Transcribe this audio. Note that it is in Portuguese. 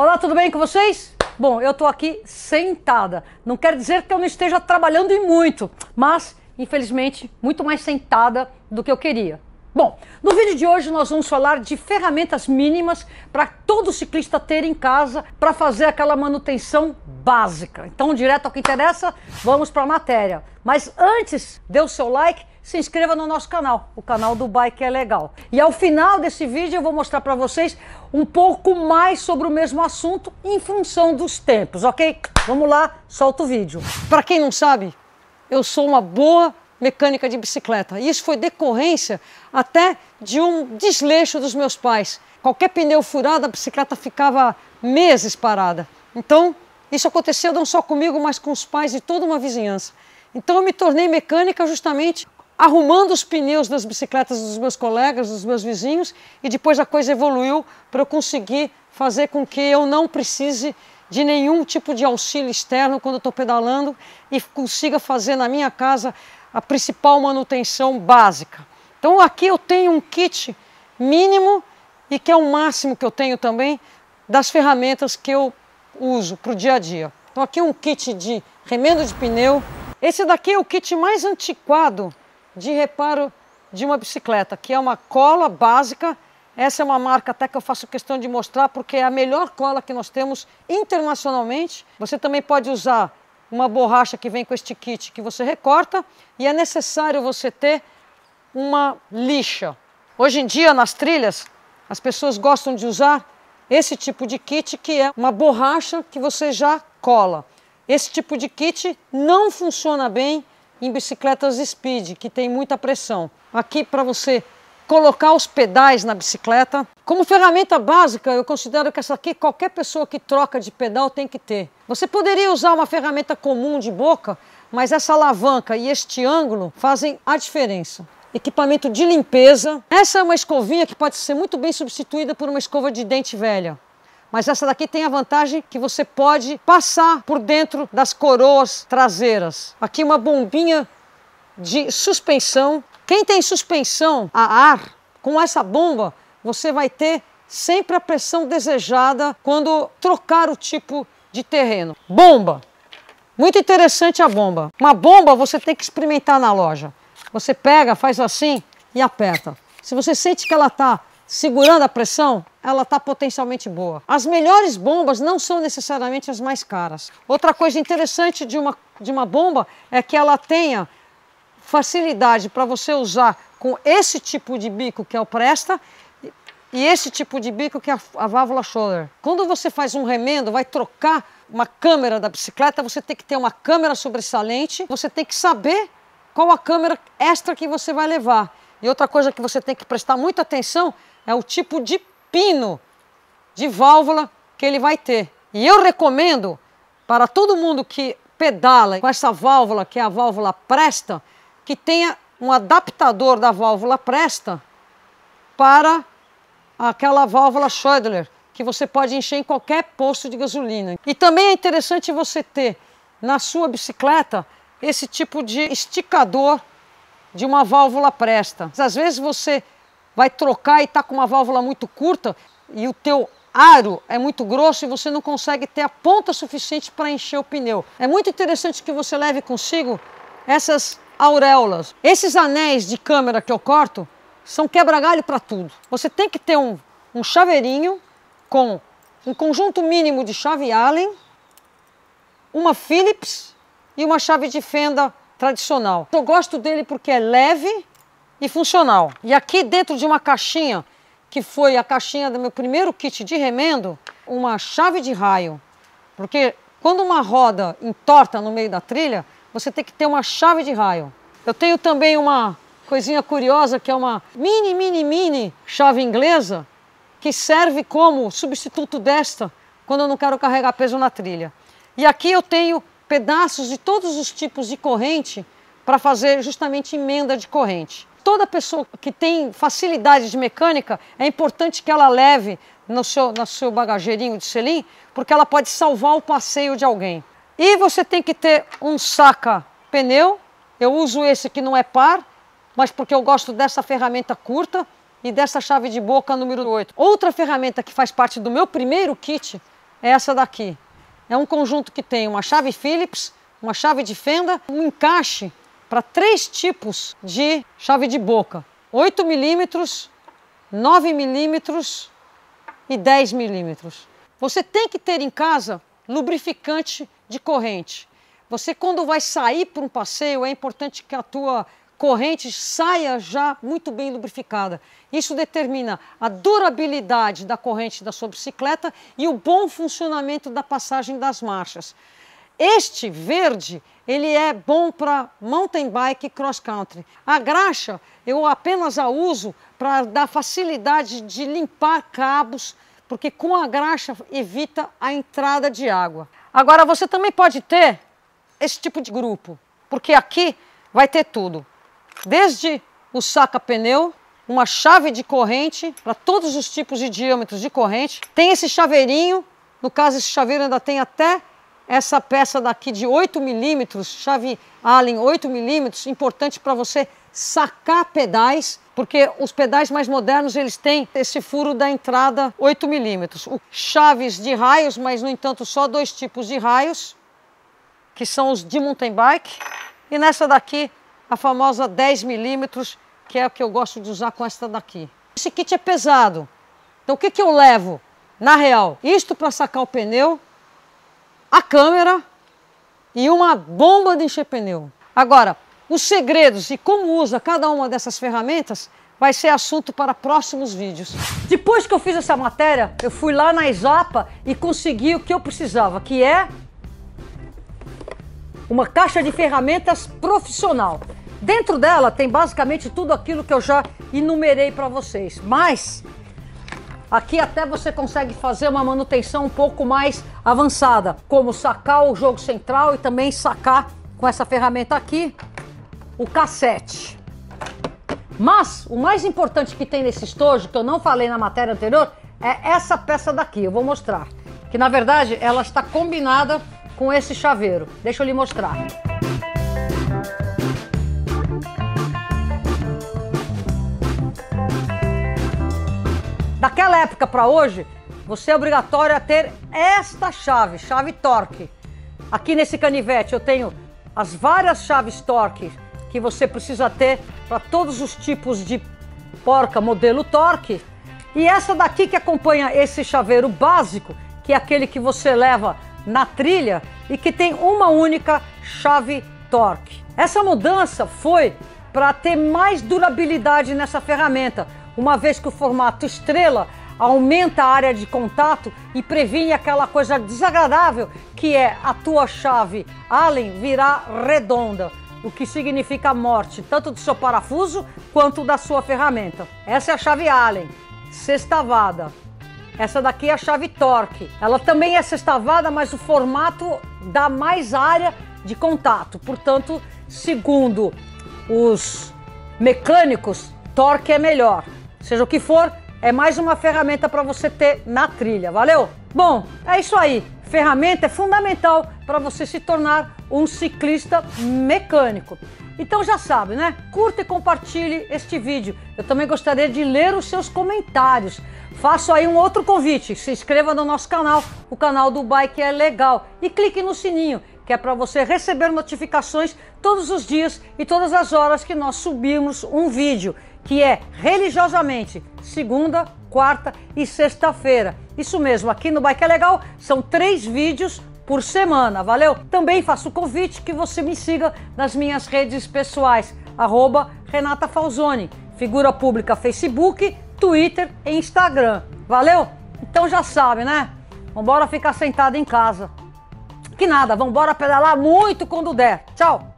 Olá, tudo bem com vocês? Bom, eu estou aqui sentada. Não quer dizer que eu não esteja trabalhando e muito, mas infelizmente muito mais sentada do que eu queria. Bom, no vídeo de hoje nós vamos falar de ferramentas mínimas para todo ciclista ter em casa para fazer aquela manutenção básica. Então, direto ao que interessa, vamos para a matéria. Mas antes, dê o seu like, se inscreva no nosso canal, o canal do Bike é Legal. E ao final desse vídeo eu vou mostrar para vocês um pouco mais sobre o mesmo assunto em função dos tempos, ok? Vamos lá, solta o vídeo. Para quem não sabe, eu sou uma boa mecânica de bicicleta. Isso foi decorrência até de um desleixo dos meus pais. Qualquer pneu furado, a bicicleta ficava meses parada. Então, isso aconteceu não só comigo, mas com os pais de toda uma vizinhança. Então, eu me tornei mecânica justamente arrumando os pneus das bicicletas dos meus colegas, dos meus vizinhos, e depois a coisa evoluiu para eu conseguir fazer com que eu não precise de nenhum tipo de auxílio externo quando estou pedalando e consiga fazer na minha casa a principal manutenção básica. Então aqui eu tenho um kit mínimo e que é o máximo que eu tenho também das ferramentas que eu uso para o dia a dia. Então aqui é um kit de remendo de pneu. Esse daqui é o kit mais antiquado de reparo de uma bicicleta, que é uma cola básica. Essa é uma marca até que eu faço questão de mostrar porque é a melhor cola que nós temos internacionalmente. Você também pode usar uma borracha que vem com este kit que você recorta e é necessário você ter uma lixa. Hoje em dia, nas trilhas, as pessoas gostam de usar esse tipo de kit que é uma borracha que você já cola. Esse tipo de kit não funciona bem em bicicletas speed, que tem muita pressão. Aqui para você colocar os pedais na bicicleta. Como ferramenta básica, eu considero que essa aqui qualquer pessoa que troca de pedal tem que ter. Você poderia usar uma ferramenta comum de boca, mas essa alavanca e este ângulo fazem a diferença. Equipamento de limpeza. Essa é uma escovinha que pode ser muito bem substituída por uma escova de dente velha. Mas essa daqui tem a vantagem que você pode passar por dentro das coroas traseiras. Aqui uma bombinha de suspensão quem tem suspensão a ar, com essa bomba, você vai ter sempre a pressão desejada quando trocar o tipo de terreno. Bomba. Muito interessante a bomba. Uma bomba você tem que experimentar na loja. Você pega, faz assim e aperta. Se você sente que ela está segurando a pressão, ela está potencialmente boa. As melhores bombas não são necessariamente as mais caras. Outra coisa interessante de uma, de uma bomba é que ela tenha facilidade para você usar com esse tipo de bico que é o Presta e esse tipo de bico que é a, válvula shoulder. Quando você faz um remendo, vai trocar uma câmera da bicicleta, você tem que ter uma câmera sobressalente, você tem que saber qual a câmera extra que você vai levar. E outra coisa que você tem que prestar muita atenção é o tipo de pino de válvula que ele vai ter. E eu recomendo para todo mundo que pedala com essa válvula, que é a válvula Presta, que tenha um adaptador da válvula Presta para aquela válvula Schödler, que você pode encher em qualquer posto de gasolina. E também é interessante você ter na sua bicicleta esse tipo de esticador de uma válvula Presta. Às vezes você vai trocar e está com uma válvula muito curta e o teu aro é muito grosso e você não consegue ter a ponta suficiente para encher o pneu. É muito interessante que você leve consigo essas auréolas. Esses anéis de câmera que eu corto são quebra-galho para tudo. Você tem que ter um, um chaveirinho com um conjunto mínimo de chave Allen, uma Phillips e uma chave de fenda tradicional. Eu gosto dele porque é leve e funcional. E aqui dentro de uma caixinha, que foi a caixinha do meu primeiro kit de remendo, uma chave de raio. Porque quando uma roda entorta no meio da trilha, você tem que ter uma chave de raio. Eu tenho também uma coisinha curiosa que é uma mini, mini, mini chave inglesa que serve como substituto desta quando eu não quero carregar peso na trilha. E aqui eu tenho pedaços de todos os tipos de corrente para fazer justamente emenda de corrente. Toda pessoa que tem facilidade de mecânica, é importante que ela leve no seu, no seu bagageirinho de selim, porque ela pode salvar o passeio de alguém. E você tem que ter um saca pneu eu uso esse que não é par, mas porque eu gosto dessa ferramenta curta e dessa chave de boca número 8. Outra ferramenta que faz parte do meu primeiro kit é essa daqui. É um conjunto que tem uma chave Phillips, uma chave de fenda, um encaixe para três tipos de chave de boca. 8 milímetros, 9 milímetros e 10 milímetros. Você tem que ter em casa lubrificante de corrente. Você quando vai sair para um passeio, é importante que a tua corrente saia já muito bem lubrificada. Isso determina a durabilidade da corrente da sua bicicleta e o bom funcionamento da passagem das marchas. Este verde, ele é bom para mountain bike e cross country. A graxa eu apenas a uso para dar facilidade de limpar cabos, porque com a graxa evita a entrada de água. Agora você também pode ter esse tipo de grupo, porque aqui vai ter tudo. Desde o saca-pneu, uma chave de corrente para todos os tipos de diâmetros de corrente. Tem esse chaveirinho, no caso esse chaveiro ainda tem até essa peça daqui de 8 milímetros, chave Allen 8 milímetros, importante para você sacar pedais, porque os pedais mais modernos eles têm esse furo da entrada 8 milímetros. Chaves de raios, mas no entanto só dois tipos de raios que são os de mountain bike, e nessa daqui, a famosa 10mm, que é a que eu gosto de usar com esta daqui. Esse kit é pesado, então o que, que eu levo? Na real, isto para sacar o pneu, a câmera e uma bomba de encher pneu. Agora, os segredos e como usa cada uma dessas ferramentas vai ser assunto para próximos vídeos. Depois que eu fiz essa matéria, eu fui lá na Exapa e consegui o que eu precisava, que é uma caixa de ferramentas profissional. Dentro dela tem basicamente tudo aquilo que eu já enumerei para vocês, mas aqui até você consegue fazer uma manutenção um pouco mais avançada, como sacar o jogo central e também sacar com essa ferramenta aqui o cassete. Mas o mais importante que tem nesse estojo, que eu não falei na matéria anterior, é essa peça daqui. Eu vou mostrar. Que na verdade ela está combinada com esse chaveiro. Deixa eu lhe mostrar. Daquela época para hoje, você é obrigatório a ter esta chave, chave torque. Aqui nesse canivete eu tenho as várias chaves torque que você precisa ter para todos os tipos de porca modelo torque. E essa daqui que acompanha esse chaveiro básico, que é aquele que você leva na trilha e que tem uma única chave torque. Essa mudança foi para ter mais durabilidade nessa ferramenta, uma vez que o formato estrela aumenta a área de contato e previne aquela coisa desagradável que é a tua chave Allen virar redonda, o que significa a morte tanto do seu parafuso quanto da sua ferramenta. Essa é a chave Allen, sextavada. Essa daqui é a chave torque. Ela também é sextavada, mas o formato dá mais área de contato. Portanto, segundo os mecânicos, torque é melhor. Seja o que for, é mais uma ferramenta para você ter na trilha, valeu? Bom, é isso aí. Ferramenta é fundamental para você se tornar um ciclista mecânico. Então já sabe, né? Curta e compartilhe este vídeo. Eu também gostaria de ler os seus comentários. Faço aí um outro convite. Se inscreva no nosso canal, o canal do Bike é legal. E clique no sininho, que é para você receber notificações todos os dias e todas as horas que nós subimos um vídeo, que é religiosamente segunda, quarta e sexta-feira. Isso mesmo, aqui no Bike é Legal são três vídeos por semana, valeu? Também faço o convite que você me siga nas minhas redes pessoais, arroba Renata Falzoni, figura pública Facebook, Twitter e Instagram, valeu? Então já sabe, né? Vambora ficar sentado em casa. Que nada, vambora pedalar muito quando der. Tchau!